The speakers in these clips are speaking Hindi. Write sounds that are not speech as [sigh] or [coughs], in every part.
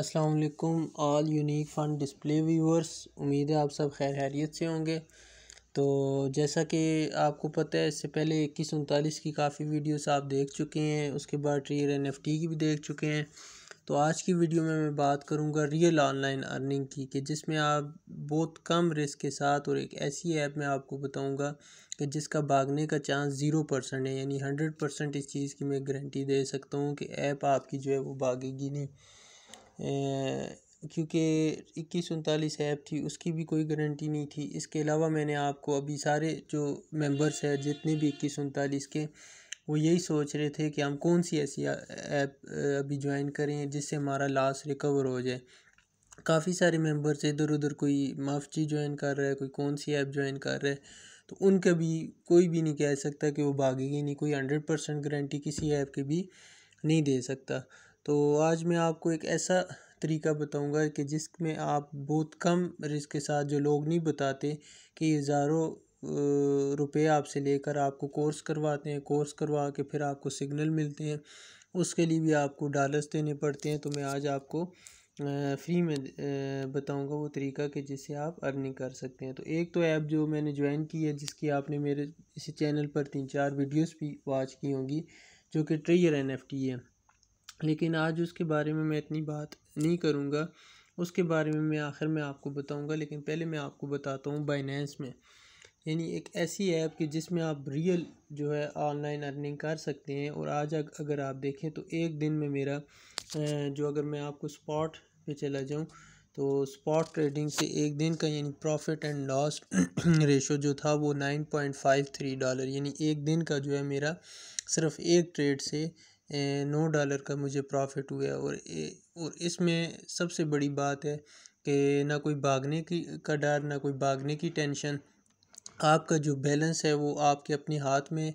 अस्सलाम वालेकुम all unique fund display viewers उम्मीद है आप सब खैर हैरियत से होंगे तो जैसा कि आपको पता है इससे पहले इक्कीस उनतालीस की काफ़ी वीडियोस आप देख चुके हैं उसके बाद ट्रियर एन एफ टी की भी देख चुके हैं तो आज की वीडियो में मैं बात करूंगा रियल ऑनलाइन अर्निंग की कि जिसमें आप बहुत कम रिस्क के साथ और एक ऐसी ऐप में आपको बताऊंगा कि जिसका भागने का चांस ज़ीरो परसेंट है यानी हंड्रेड परसेंट इस चीज़ की मैं गारंटी दे सकता हूँ कि ऐप आपकी जो है वो भागेगी नहीं क्योंकि इक्कीस उनतालीस ऐप थी उसकी भी कोई गारंटी नहीं थी इसके अलावा मैंने आपको अभी सारे जो मेंबर्स हैं जितने भी इक्कीस उनतालीस के वो यही सोच रहे थे कि हम कौन सी ऐसी ऐप अभी ज्वाइन करें जिससे हमारा लॉस रिकवर हो जाए काफ़ी सारे मेंबर्स इधर उधर कोई माफची ज्वाइन कर रहा है कोई कौन सी ऐप ज्वाइन कर रहा है तो उनका भी कोई भी नहीं कह सकता कि वो भागेगी नहीं कोई हंड्रेड परसेंट गारंटी किसी ऐप की भी नहीं दे सकता तो आज मैं आपको एक ऐसा तरीका बताऊंगा कि जिसमें आप बहुत कम रिस्क के साथ जो लोग नहीं बताते कि हज़ारों रुपए आपसे लेकर आपको कोर्स करवाते हैं कोर्स करवा के फिर आपको सिग्नल मिलते हैं उसके लिए भी आपको डॉलर्स देने पड़ते हैं तो मैं आज आपको फ्री में बताऊंगा वो तरीका कि जिससे आप अर्निंग कर सकते हैं तो एक तो ऐप जो मैंने ज्वाइन की है जिसकी आपने मेरे इसी चैनल पर तीन चार वीडियोस भी वॉच की होंगी जो कि ट्रेयर एन है लेकिन आज उसके बारे में मैं इतनी बात नहीं करूँगा उसके बारे में मैं आखिर में आपको बताऊँगा लेकिन पहले मैं आपको बताता हूँ बाइनेंस में यानी एक ऐसी ऐप कि जिसमें आप रियल जो है ऑनलाइन अर्निंग कर सकते हैं और आज अगर आप देखें तो एक दिन में मेरा जो अगर मैं आपको स्पॉट पे चला जाऊँ तो स्पॉट ट्रेडिंग से एक दिन का यानी प्रॉफिट एंड लॉस रेशो जो था वो nine point five three dollar यानी एक दिन का जो है मेरा सिर्फ एक ट्रेड से नौ डॉलर का मुझे प्रॉफिट हुआ और और इसमें सबसे बड़ी बात है कि ना कोई भागने की का डर ना कोई भागने की टेंशन आपका जो बैलेंस है वो आपके अपने हाथ में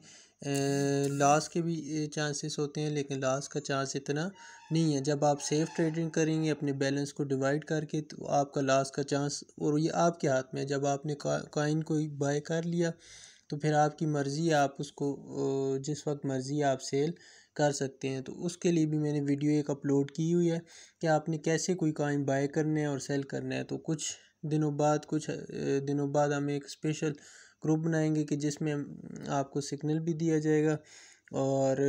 लॉस के भी चांसेस होते हैं लेकिन लॉस का चांस इतना नहीं है जब आप सेफ ट्रेडिंग करेंगे अपने बैलेंस को डिवाइड करके तो आपका लॉस का चांस और ये आपके हाथ में जब आपने कॉइन को बाय कर लिया तो फिर आपकी मर्ज़ी आप उसको जिस वक्त मर्ज़ी आप सेल कर सकते हैं तो उसके लिए भी मैंने वीडियो एक अपलोड की हुई है कि आपने कैसे कोई कॉइन बाय करना है और सेल करना है तो कुछ दिनों बाद कुछ दिनों बाद हम एक स्पेशल ग्रुप बनाएंगे कि जिसमें आपको सिग्नल भी दिया जाएगा और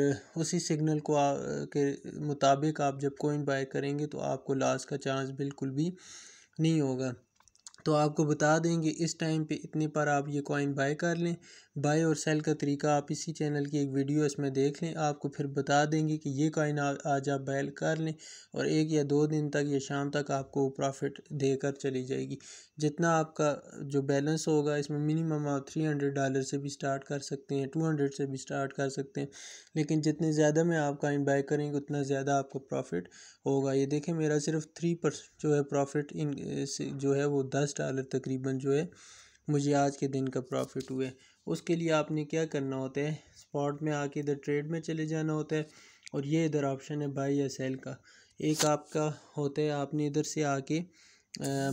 उसी सिग्नल को आ, के मुताबिक आप जब कोइन बाय करेंगे तो आपको लॉस का चांस बिल्कुल भी नहीं होगा तो आपको बता देंगे इस टाइम पे इतने पर आप ये कॉइन बाय कर लें बाय और सेल का तरीका आप इसी चैनल की एक वीडियो इसमें देख लें आपको फिर बता देंगे कि ये कॉइन आज आप बैल कर लें और एक या दो दिन तक या शाम तक आपको प्रॉफिट देकर चली जाएगी जितना आपका जो बैलेंस होगा इसमें मिनिमम आप थ्री हंड्रेड डॉलर से भी स्टार्ट कर सकते हैं टू हंड्रेड से भी स्टार्ट कर सकते हैं लेकिन जितने ज़्यादा में आप कॉइन बाय करेंगे उतना ज़्यादा आपको प्रॉफिट होगा ये देखें मेरा सिर्फ थ्री परसेंट जो है प्रॉफिट इन जो है वो दस दस डॉलर तकरीबन जो है मुझे आज के दिन का प्रॉफिट हुआ है उसके लिए आपने क्या करना होता है स्पॉट में आके इधर ट्रेड में चले जाना होता है और ये इधर ऑप्शन है बाई या सेल का एक आपका होता है आपने इधर से आके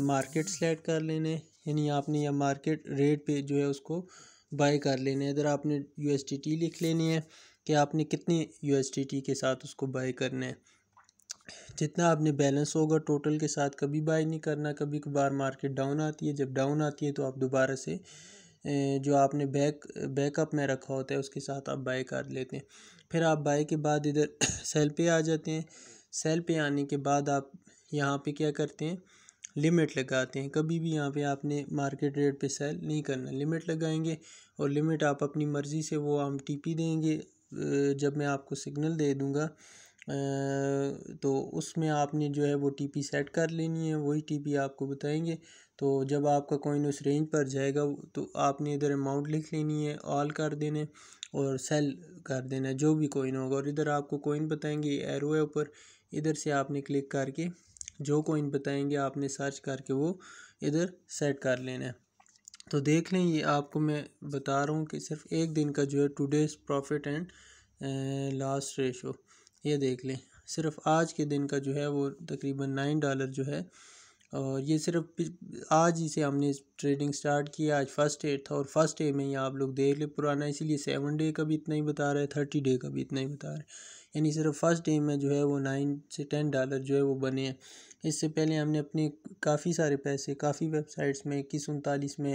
मार्केट सेलेक्ट कर लेने यानी आपने या मार्केट रेट पे जो है उसको बाय कर लेने इधर आपने यू लिख लेनी है कि आपने कितनी यू के साथ उसको बाय करना है जितना आपने बैलेंस होगा टोटल के साथ कभी बाय नहीं करना कभी कभार मार्केट डाउन आती है जब डाउन आती है तो आप दोबारा से जो आपने बैक बैकअप में रखा होता है उसके साथ आप बाय कर लेते हैं फिर आप बाय के बाद इधर सेल [coughs] पे आ जाते हैं सेल पे आने के बाद आप यहाँ पे क्या करते हैं लिमिट लगाते हैं कभी भी यहाँ पे आपने मार्केट रेट पे सेल नहीं करना लिमिट लगाएंगे और लिमिट आप अपनी मर्ज़ी से वो हम टीपी देंगे जब मैं आपको सिग्नल दे दूँगा तो उसमें आपने जो है वो टी पी सेट कर लेनी है वही टी पी आपको बताएंगे तो जब आपका कॉइन उस रेंज पर जाएगा तो आपने इधर अमाउंट लिख लेनी है ऑल कर देने और सेल कर देना जो भी कोइन होगा और इधर आपको कोइन बताएंगे एरो है ऊपर इधर से आपने क्लिक करके जो कोइन बताएंगे आपने सर्च करके वो इधर सेट कर लेना है तो देख लें ये आपको मैं बता रहा हूँ कि सिर्फ एक दिन का जो है today's profit and last ratio ये देख लें सिर्फ आज के दिन का जो है वो तकरीबन नाइन डॉलर जो है और ये सिर्फ आज ही से हमने ट्रेडिंग स्टार्ट की आज फर्स्ट डे था और फर्स्ट डे में ही आप लोग देख ले पुराना इसीलिए सेवन डे का भी इतना ही बता रहा है थर्टी डे का भी इतना ही बता रहा है यानी सिर्फ फर्स्ट डे में जो है वो नाइन से टेन डॉलर जो है वो बने हैं इससे पहले हमने अपने काफ़ी सारे पैसे काफ़ी वेबसाइट्स में इक्कीस उनतालीस में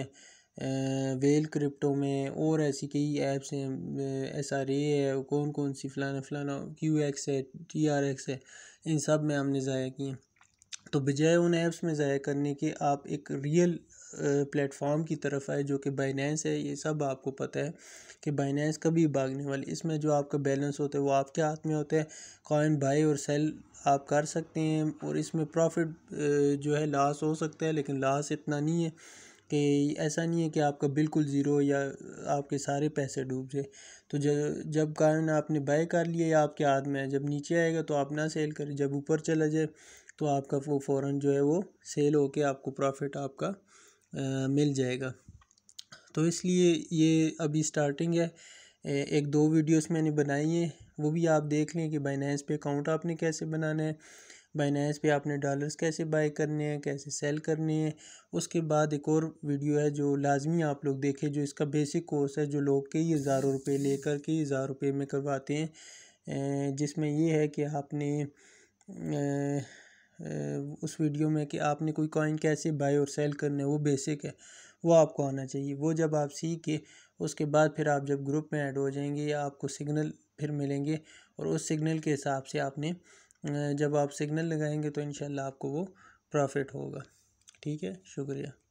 वेल क्रिप्टो में और ऐसी कई ऐप्स हैं एस आर ए है कौन कौन सी फ़लाना फ़लाना क्यू एक्स है टी आर एक्स है इन सब में हमने ज़ाया किए तो बजाय उन ऐप्स में ज़ाया करने के आप एक रियल प्लेटफॉर्म की तरफ आए जो कि बाइनेंस है ये सब आपको पता है कि बाइनेंस कभी भागने वाली इसमें जो आपका बैलेंस होता है वो आपके हाथ में होता है कॉइन बाई और सेल आप कर सकते हैं और इसमें प्रॉफिट जो है लॉस हो सकता है लेकिन लॉस इतना नहीं है कि ऐसा नहीं है कि आपका बिल्कुल ज़ीरो या आपके सारे पैसे डूब जाए तो जब जब कारण आपने बाय कर लिया या आपके हाथ में है जब नीचे आएगा तो आप ना सेल करें जब ऊपर चला जाए तो आपका वो फ़ौर जो है वो सेल होके आपको प्रॉफिट आपका आ, मिल जाएगा तो इसलिए ये अभी स्टार्टिंग है एक दो वीडियोस मैंने बनाई हैं वो भी आप देख लें कि बाइनेंस पे अकाउंट आपने कैसे बनाना है बाइनेंस पे आपने डॉलर्स कैसे बाय करने हैं कैसे सेल करने हैं उसके बाद एक और वीडियो है जो लाजमी आप लोग देखें जो इसका बेसिक कोर्स है जो लोग कई हज़ारों रुपये लेकर कई हज़ार रुपये में करवाते हैं जिसमें यह है कि आपने उस वीडियो में कि आपने कोई कॉइन कैसे बाय और सेल करने है वो बेसिक है वो आपको आना चाहिए वो जब आप सीख के उसके बाद फिर आप जब ग्रुप में ऐड हो जाएंगे आपको सिग्नल फिर मिलेंगे और उस सिग्नल के हिसाब से आपने जब आप सिग्नल लगाएंगे तो इंशाल्लाह आपको वो प्रॉफ़िट होगा ठीक है शुक्रिया